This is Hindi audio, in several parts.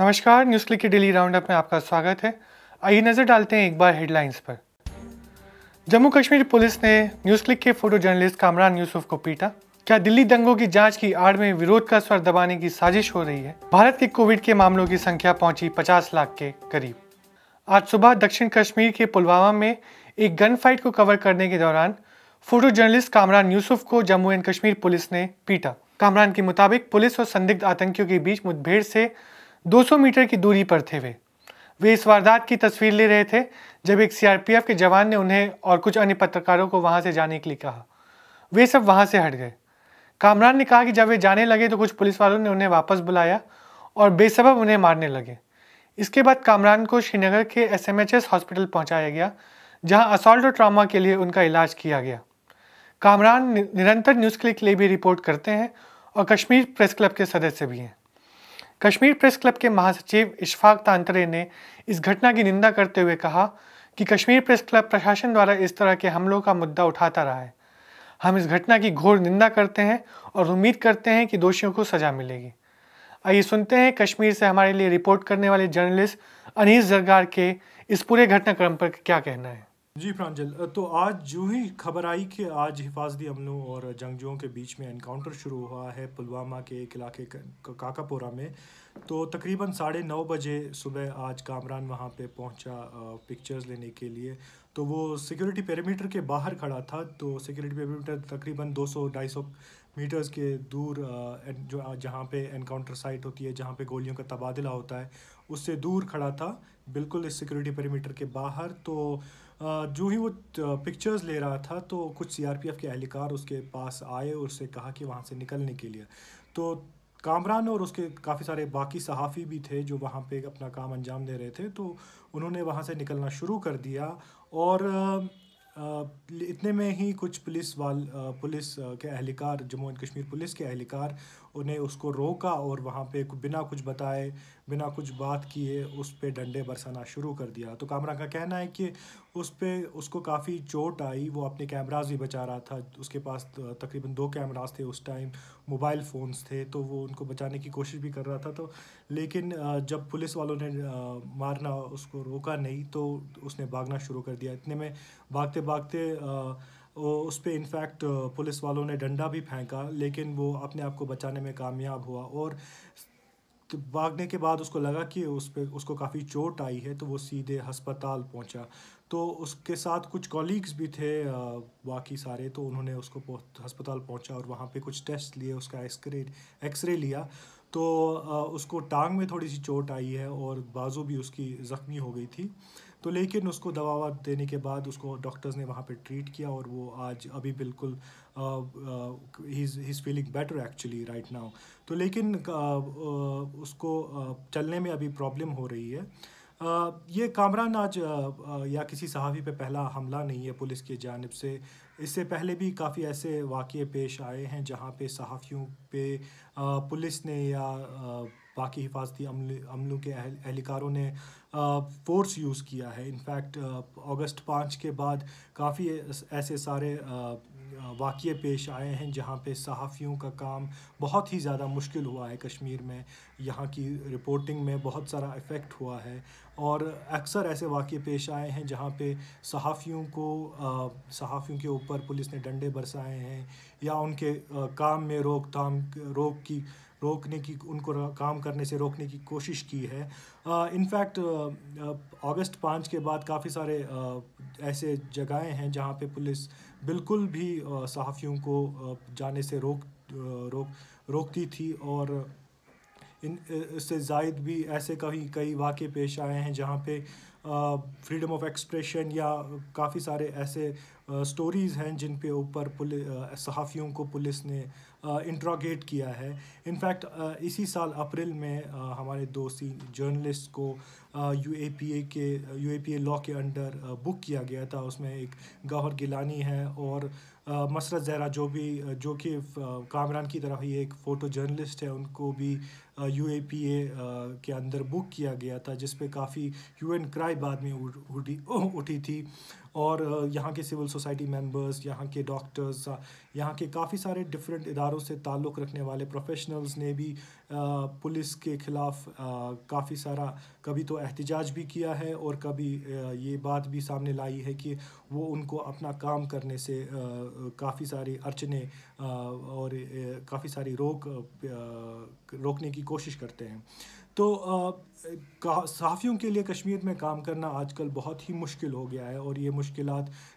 नमस्कार न्यूज क्लिक के डेली राउंडअप में आपका स्वागत है आइए नजर डालते हैं एक बार हेडलाइंस पर जम्मू कश्मीर पुलिस ने न्यूज क्लिक के फोटो जर्नलिस्ट कामरान यूसुफ को पीटा क्या दिल्ली दंगों की जांच की आड़ में विरोध का स्वर दबाने की साजिश हो रही है भारत के कोविड के मामलों की संख्या पहुंची 50 लाख के करीब आज सुबह दक्षिण कश्मीर के पुलवामा में एक गन फाइट को कवर करने के दौरान फोटो जर्नलिस्ट कामरान यूसुफ को जम्मू एंड कश्मीर पुलिस ने पीटा कामरान के मुताबिक पुलिस और संदिग्ध आतंकियों के बीच मुठभेड़ से 200 मीटर की दूरी पर थे वे वे इस वारदात की तस्वीर ले रहे थे जब एक सीआरपीएफ के जवान ने उन्हें और कुछ अन्य पत्रकारों को वहां से जाने के लिए कहा वे सब वहां से हट गए कामरान ने कहा कि जब वे जाने लगे तो कुछ पुलिस वालों ने उन्हें वापस बुलाया और बेसब उन्हें मारने लगे इसके बाद कामरान को श्रीनगर के एसएमएचएस हॉस्पिटल पहुंचाया गया जहां असॉल्ट और ट्रामा के लिए उनका इलाज किया गया कामरान निरंतर न्यूज़ क्लिक के लिए भी रिपोर्ट करते हैं और कश्मीर प्रेस क्लब के सदस्य भी हैं कश्मीर प्रेस क्लब के महासचिव इशफाक तांतरे ने इस घटना की निंदा करते हुए कहा कि कश्मीर प्रेस क्लब प्रशासन द्वारा इस तरह के हमलों का मुद्दा उठाता रहा है हम इस घटना की घोर निंदा करते हैं और उम्मीद करते हैं कि दोषियों को सजा मिलेगी आइए सुनते हैं कश्मीर से हमारे लिए रिपोर्ट करने वाले जर्नलिस्ट अनीस जरगार के इस पूरे घटनाक्रम पर क्या कहना है जी प्रांजल तो आज जो ही खबर आई कि आज हिफाजती अमलों और जंगजुओं के बीच में इनकाउंटर शुरू हुआ है पुलवामा के एक इलाके काकापोरा में तो तकरीबन साढ़े नौ बजे सुबह आज कामरान वहाँ पे पहुँचा पिक्चर्स लेने के लिए तो वो सिक्योरिटी पेरीमीटर के बाहर खड़ा था तो सिक्योरिटी पेरीमीटर तकरीबन 200-250 मीटर्स के दूर जो जहाँ पे एनकाउंटर साइट होती है जहाँ पे गोलियों का तबादला होता है उससे दूर खड़ा था बिल्कुल इस सिक्योरिटी पेरीमीटर के बाहर तो जो ही वो पिक्चर्स ले रहा था तो कुछ सीआरपीएफ के एहलकार उसके पास आए और उससे कहा कि वहाँ से निकलने के लिए तो कामरान और उसके काफ़ी सारे बाकी सहाफ़ी भी थे जो वहाँ पे अपना काम अंजाम दे रहे थे तो उन्होंने वहाँ से निकलना शुरू कर दिया और इतने में ही कुछ पुलिस वाल पुलिस के एहलकार जम्मू एंड कश्मीर पुलिस के एहलकार उन्हें उसको रोका और वहाँ पे बिना कुछ बताए बिना कुछ बात किए उस पर डंडे बरसाना शुरू कर दिया तो कामरा का कहना है कि उस पर उसको काफ़ी चोट आई वो अपने कैमराज भी बचा रहा था उसके पास तकरीबन दो कैमराज थे उस टाइम मोबाइल फ़ोन्स थे तो वो उनको बचाने की कोशिश भी कर रहा था तो लेकिन जब पुलिस वालों ने मारना उसको रोका नहीं तो उसने भागना शुरू कर दिया इतने में भागते भागते उस पर इनफैक्ट पुलिस वालों ने डंडा भी फेंका लेकिन वो अपने आप को बचाने में कामयाब हुआ और तो भागने के बाद उसको लगा कि उस पर उसको काफ़ी चोट आई है तो वो सीधे हस्पताल पहुंचा तो उसके साथ कुछ कॉलीग्स भी थे बाकी सारे तो उन्होंने उसको हस्पताल पहुंचा और वहाँ पे कुछ टेस्ट लिए उसका एक्सरे एक्सरे लिया तो उसको टांग में थोड़ी सी चोट आई है और बाजू भी उसकी ज़ख्मी हो गई थी तो लेकिन उसको दवा देने के बाद उसको डॉक्टर्स ने वहाँ पर ट्रीट किया और वो आज अभी बिल्कुल ही is feeling better actually right now तो लेकिन uh, उसको uh, चलने में अभी प्रॉब्लम हो रही है Uh, ये कामरान आज uh, uh, या किसी सहाफ़ी पे पहला हमला नहीं है पुलिस की जानब से इससे पहले भी काफ़ी ऐसे वाक़े पेश आए हैं जहाँ पे सहाफ़ियों पे पुलिस ने या बाकी हिफाजती अमलों के एहलकारों ने फोर्स यूज़ किया है इनफैक्ट अगस्त पाँच के बाद काफ़ी ऐसे सारे वाक़ पेश आए हैं जहाँ पे सहाफ़ियों का काम बहुत ही ज़्यादा मुश्किल हुआ है कश्मीर में यहाँ की रिपोर्टिंग में बहुत सारा इफ़ेक्ट हुआ है और अक्सर ऐसे वाक़ पेश आए हैं जहाँ पे सहाफ़ियों को सहाफ़ियों के ऊपर पुलिस ने डंडे बरसाए हैं या उनके आ, काम में रोकथाम रोक की रोकने की उनको काम करने से रोकने की कोशिश की है इनफैक्ट अगस्त पाँच के बाद काफ़ी सारे ऐसे जगहें हैं जहाँ पे पुलिस बिल्कुल भी सहाफ़ियों को जाने से रोक रोक रोकती थी और इन इससे जायद भी ऐसे कहीं कई वाक़े पेश आए हैं जहाँ पे फ्रीडम ऑफ एक्सप्रेशन या काफ़ी सारे ऐसे स्टोरीज़ हैं जिन पे ऊपर पुलिस सहाफ़ियों को पुलिस ने इंट्रोगेट किया है इनफैक्ट इसी साल अप्रैल में हमारे दो सी जर्नलिस्ट को यू ए पी ए के U A P A law के अंडर बुक किया गया था उसमें एक गौहर गिलानी है और मसरत जहरा जो भी जो कि कामरान की तरह ही एक फ़ोटो जर्नलिस्ट है उनको भी यू ए पी ए के अंदर बुक किया गया था जिसपे काफ़ी यू क्राइम लड़ाई बाद में उठी उठी थी और यहाँ के सिविल सोसाइटी मेंबर्स यहाँ के डॉक्टर्स यहाँ के काफ़ी सारे डिफरेंट इदारों से ताल्लुक़ रखने वाले प्रोफेशनल्स ने भी पुलिस के ख़िलाफ़ काफ़ी सारा कभी तो एहतजाज भी किया है और कभी ये बात भी सामने लाई है कि वो उनको अपना काम करने से काफ़ी सारी अड़चने और काफ़ी सारी रोक रोकने की कोशिश करते हैं तो सहाफ़ियों के लिए कश्मीर में काम करना आजकल बहुत ही मुश्किल हो गया है और ये मुश्किल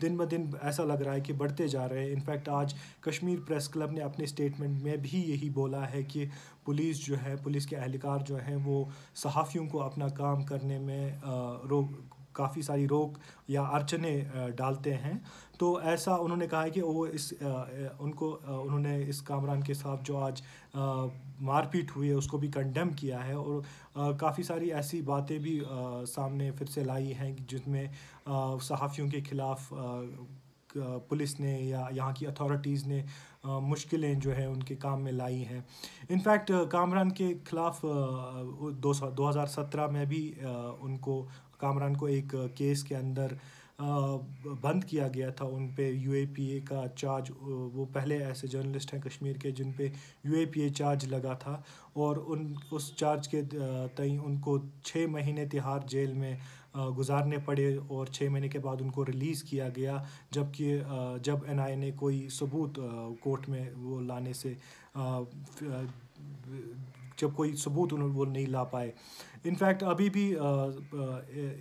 दिन ब दिन ऐसा लग रहा है कि बढ़ते जा रहे हैं इनफैक्ट आज कश्मीर प्रेस क्लब ने अपने स्टेटमेंट में भी यही बोला है कि पुलिस जो है पुलिस के अहलकार जो हैं वो सहाफ़ियों को अपना काम करने में रोक काफ़ी सारी रोक या अड़चने डालते हैं तो ऐसा उन्होंने कहा है कि वो इस उनको उन्होंने इस कामरान के साथ जो आज मारपीट हुई है उसको भी कंडेम किया है और काफ़ी सारी ऐसी बातें भी सामने फिर से लाई हैं जिसमें सहाफ़ियों के ख़िलाफ़ पुलिस ने या यहाँ की अथॉरिटीज़ ने मुश्किलें जो है उनके काम में लाई हैं इनफैक्ट कामरान के ख़िलाफ़ दो दो हज़ार सत्रह में भी उनको कामरान को एक केस के अंदर बंद किया गया था उन पे यूएपीए का चार्ज वो पहले ऐसे जर्नलिस्ट हैं कश्मीर के जिन पे यूएपीए चार्ज लगा था और उन उस चार्ज के तई उनको छः महीने तिहाड़ जेल में गुजारने पड़े और छः महीने के बाद उनको रिलीज़ किया गया जबकि जब एन ने कोई सबूत कोर्ट में वो लाने से जब कोई सबूत उन्होंने वो नहीं ला पाए इनफैक्ट अभी भी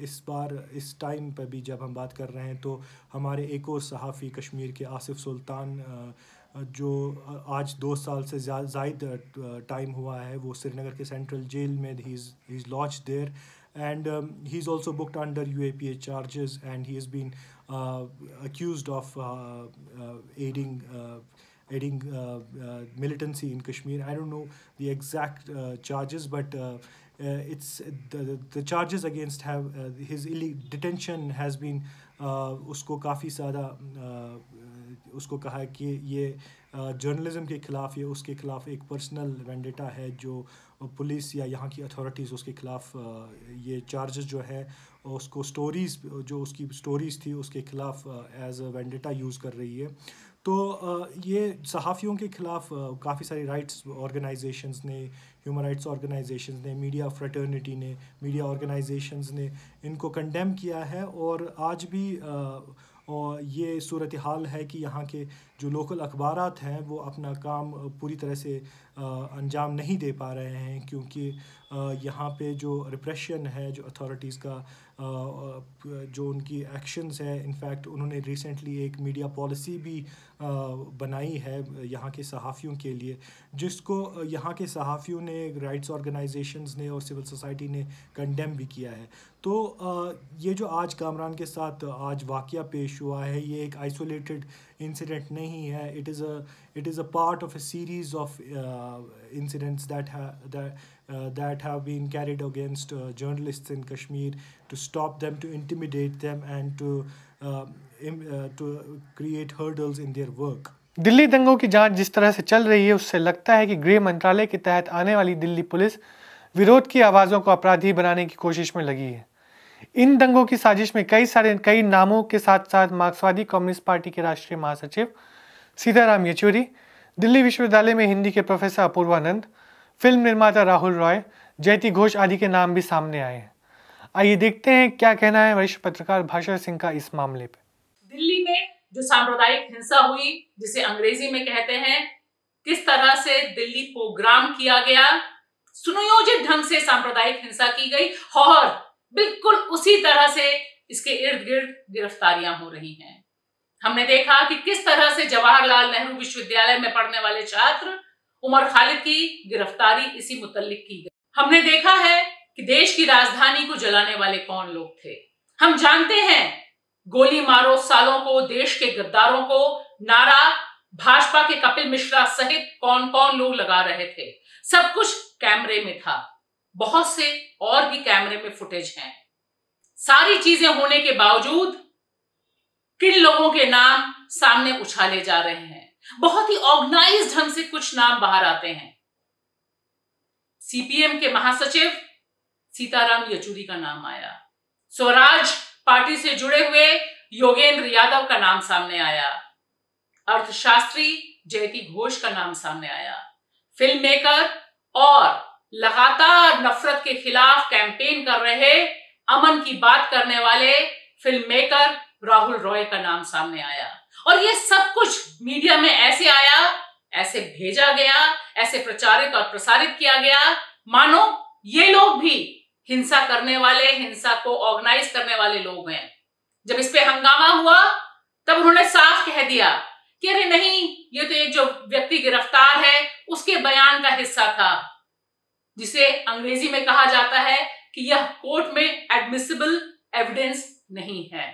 इस बार इस टाइम पर भी जब हम बात कर रहे हैं तो हमारे एक और सहाफ़ी कश्मीर के आसिफ सुल्तान जो आज दो साल से जायद टाइम हुआ है वो श्रीनगर के सेंट्रल जेल में he is launch there and he is also booked under U A P A has and he is been accused of aiding uh, uh, militancy in Kashmir. I don't know the exact uh, charges, but uh, uh, it's the, the the charges against have uh, his detention has been उसको काफ़ी सारा उसको कहा है कि ये जर्नलिज्म के ख़िलाफ़ या उसके ख़िलाफ़ एक पर्सनल वेंडेटा है जो पुलिस या यहाँ की अथॉरिटीज़ उसके ख़िलाफ़ ये चार्जेस जो है उसको स्टोरीज़ जो उसकी स्टोरीज़ थी उसके ख़िलाफ़ एज अ वेंडेटा यूज़ कर रही है तो ये सहाफ़ियों के ख़िलाफ़ काफ़ी सारी राइट्स ऑर्गेनाइजेशंस ने ह्यूमन राइट्स ऑर्गेनाइजेशंस ने मीडिया फ्रेटर्निटी ने मीडिया ऑर्गेनाइजेशंस ने इनको कंडेम किया है और आज भी और ये सूरत हाल है कि यहाँ के जो लोकल अखबार हैं वो अपना काम पूरी तरह से अंजाम नहीं दे पा रहे हैं क्योंकि यहाँ पे जो रिप्रेशन है जो अथॉरिटीज़ का जो उनकी एक्शंस है इनफैक्ट उन्होंने रिसेंटली एक मीडिया पॉलिसी भी बनाई है यहाँ के सहाफ़ियों के लिए जिसको यहाँ के सहाफ़ियों ने राइट्स ऑर्गेनाइजेशंस ने और सिविल सोसाइटी ने कंडेम भी किया है तो ये जो आज कामरान के साथ आज वाक़ पेश हुआ है ये एक आइसोलेटेड a नहीं है it is of it is a part that uh, that have been carried against uh, been carried against to in Kashmir to stop them to to uh, um, and uh, to create hurdles in their work Delhi दंगों की जांच जिस तरह से चल रही है उससे लगता है कि गृह मंत्रालय के तहत आने वाली दिल्ली पुलिस विरोध की आवाज़ों को अपराधी बनाने की कोशिश में लगी है इन दंगों की साजिश में कई सारे कई नामों के साथ साथ मार्क्सवादी कम्युनिस्ट पार्टी के राष्ट्रीय महासचिव सीताराम येचुरी दिल्ली विश्वविद्यालय में हिंदी के प्रोफेसर अपूर्वानंद फिल्म निर्माता राहुल रॉय जयती घोष आदि के नाम भी सामने आए हैं आइए देखते हैं क्या कहना है वरिष्ठ पत्रकार भाषा सिंह का इस मामले पर दिल्ली में जो सांप्रदायिक हिंसा हुई जिसे अंग्रेजी में कहते हैं किस तरह से दिल्ली प्रोग्राम किया गया सुनियोजित ढंग से सांप्रदायिक हिंसा की गई और बिल्कुल उसी तरह से इसके इर्द गिर्द गिरफ्तारियां हो रही हैं हमने देखा कि किस तरह से जवाहरलाल नेहरू विश्वविद्यालय में पढ़ने वाले छात्र उमर खालिद की गिरफ्तारी इसी मुतलिक की गई हमने देखा है कि देश की राजधानी को जलाने वाले कौन लोग थे हम जानते हैं गोली मारो सालों को देश के गद्दारों को नारा भाजपा के कपिल मिश्रा सहित कौन कौन लोग लगा रहे थे सब कुछ कैमरे में था बहुत से और भी कैमरे में फुटेज हैं सारी चीजें होने के बावजूद किन लोगों के नाम सामने उछाले जा रहे हैं बहुत ही ऑर्गेनाइज ढंग से कुछ नाम बाहर आते हैं सीपीएम के महासचिव सीताराम येचुरी का नाम आया स्वराज पार्टी से जुड़े हुए योगेंद्र यादव का नाम सामने आया अर्थशास्त्री जयती घोष का नाम सामने आया फिल्म मेकर और लगातार नफरत के खिलाफ कैंपेन कर रहे अमन की बात करने वाले फिल्म मेकर राहुल रॉय का नाम सामने आया और ये सब कुछ मीडिया में ऐसे आया ऐसे भेजा गया ऐसे प्रचारित और प्रसारित किया गया मानो ये लोग भी हिंसा करने वाले हिंसा को ऑर्गेनाइज करने वाले लोग हैं जब इस पे हंगामा हुआ तब उन्होंने साफ कह दिया कि अरे नहीं ये तो एक जो व्यक्ति गिरफ्तार है उसके बयान का हिस्सा था जिसे अंग्रेजी में कहा जाता है कि यह कोर्ट में एडमिसिबल एविडेंस नहीं है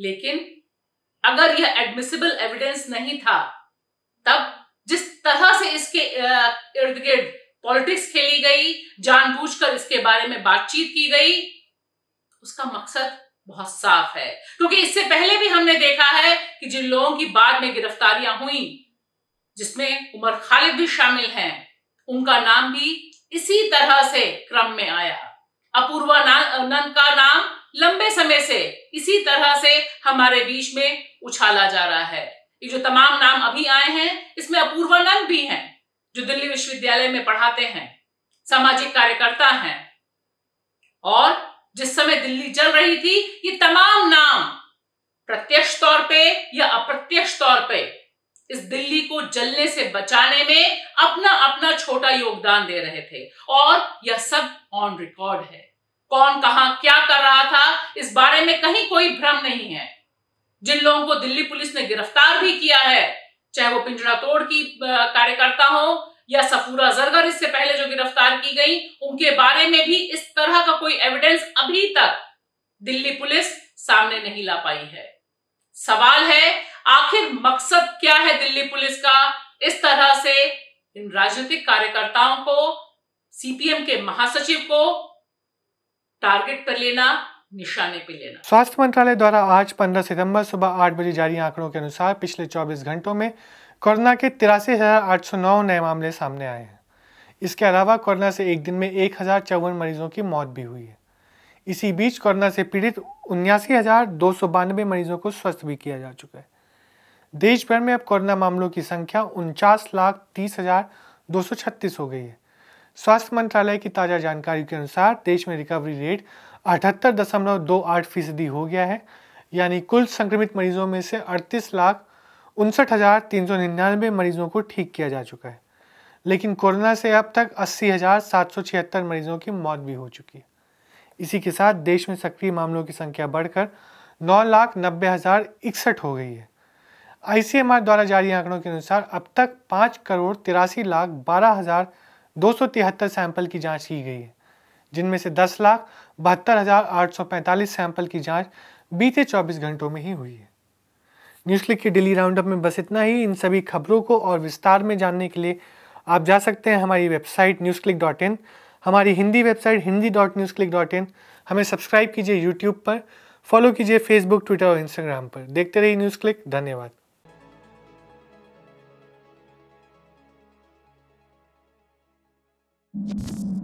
लेकिन अगर यह एडमिसिबल एविडेंस नहीं था तब जिस तरह से इसके इर्द गिर्द पॉलिटिक्स खेली गई जानबूझकर इसके बारे में बातचीत की गई उसका मकसद बहुत साफ है क्योंकि इससे पहले भी हमने देखा है कि जिन लोगों की बाद में गिरफ्तारियां हुई जिसमें उमर खालिद भी शामिल हैं उनका नाम भी इसी तरह से क्रम में आया अपूर्वा नंद का नाम लंबे समय से इसी तरह से हमारे बीच में उछाला जा रहा है ये जो तमाम नाम अभी आए हैं इसमें अपूर्वानंद भी हैं जो दिल्ली विश्वविद्यालय में पढ़ाते हैं सामाजिक कार्यकर्ता हैं और जिस समय दिल्ली जल रही थी ये तमाम नाम प्रत्यक्ष तौर पे या अप्रत्यक्ष तौर पे इस दिल्ली को जलने से बचाने में अपना अपना छोटा योगदान दे रहे थे और यह सब ऑन रिकॉर्ड है कौन कहा क्या कर रहा था इस बारे में कहीं कोई भ्रम नहीं है जिन लोगों को दिल्ली पुलिस ने गिरफ्तार भी किया है चाहे वो पिंजरा तोड़ की कार्यकर्ता हो या सफूरा जरगर इससे पहले जो गिरफ्तार की गई उनके बारे में भी इस तरह का कोई एविडेंस अभी तक दिल्ली पुलिस सामने नहीं ला पाई है सवाल है आखिर मकसद क्या है दिल्ली पुलिस का इस तरह से इन राजनीतिक कार्यकर्ताओं को सीपीएम के महासचिव को टारगेट पर लेना निशाने लेना स्वास्थ्य मंत्रालय द्वारा आज 15 सितंबर सुबह 8 बजे जारी आंकड़ों के अनुसार पिछले 24 घंटों में कोरोना के तिरासी नए मामले सामने आए हैं इसके अलावा कोरोना से एक दिन में एक मरीजों की मौत भी हुई है इसी बीच कोरोना से पीड़ित उन्यासी हजार दो सौ बानवे मरीजों को स्वस्थ भी किया जा चुका है देश भर में अब कोरोना मामलों की संख्या उनचास लाख तीस हजार दो सौ छत्तीस हो गई है स्वास्थ्य मंत्रालय की ताज़ा जानकारी के अनुसार देश में रिकवरी रेट अठहत्तर दशमलव दो आठ फीसदी हो गया है यानी कुल संक्रमित मरीजों में से अड़तीस लाख उनसठ हजार तीन सौ निन्यानवे मरीजों को ठीक किया जा चुका है लेकिन कोरोना से अब तक अस्सी हजार सात सौ छिहत्तर मरीजों की मौत भी हो चुकी है इसी के साथ देश में सक्रिय मामलों की संख्या बढ़कर नौ लाख नब्बे हज़ार इकसठ हो गई है आईसीएमआर द्वारा जारी आंकड़ों के अनुसार अब तक पाँच करोड़ तिरासी लाख बारह हज़ार दो सौ तिहत्तर सैंपल की जांच की गई है जिनमें से दस लाख बहत्तर हज़ार आठ सौ पैंतालीस सैंपल की जांच बीते चौबीस घंटों में ही हुई है न्यूज़ क्लिक के डेली राउंडअप में बस इतना ही इन सभी खबरों को और विस्तार में जानने के लिए आप जा सकते हैं हमारी website news click dot in हमारी Hindi website Hindi dot news click dot in हमें सब्सक्राइब कीजिए यूट्यूब पर फॉलो कीजिए फेसबुक ट्विटर और इंस्टाग्राम पर देखते रहिए न्यूज़ क्लिक धन्यवाद you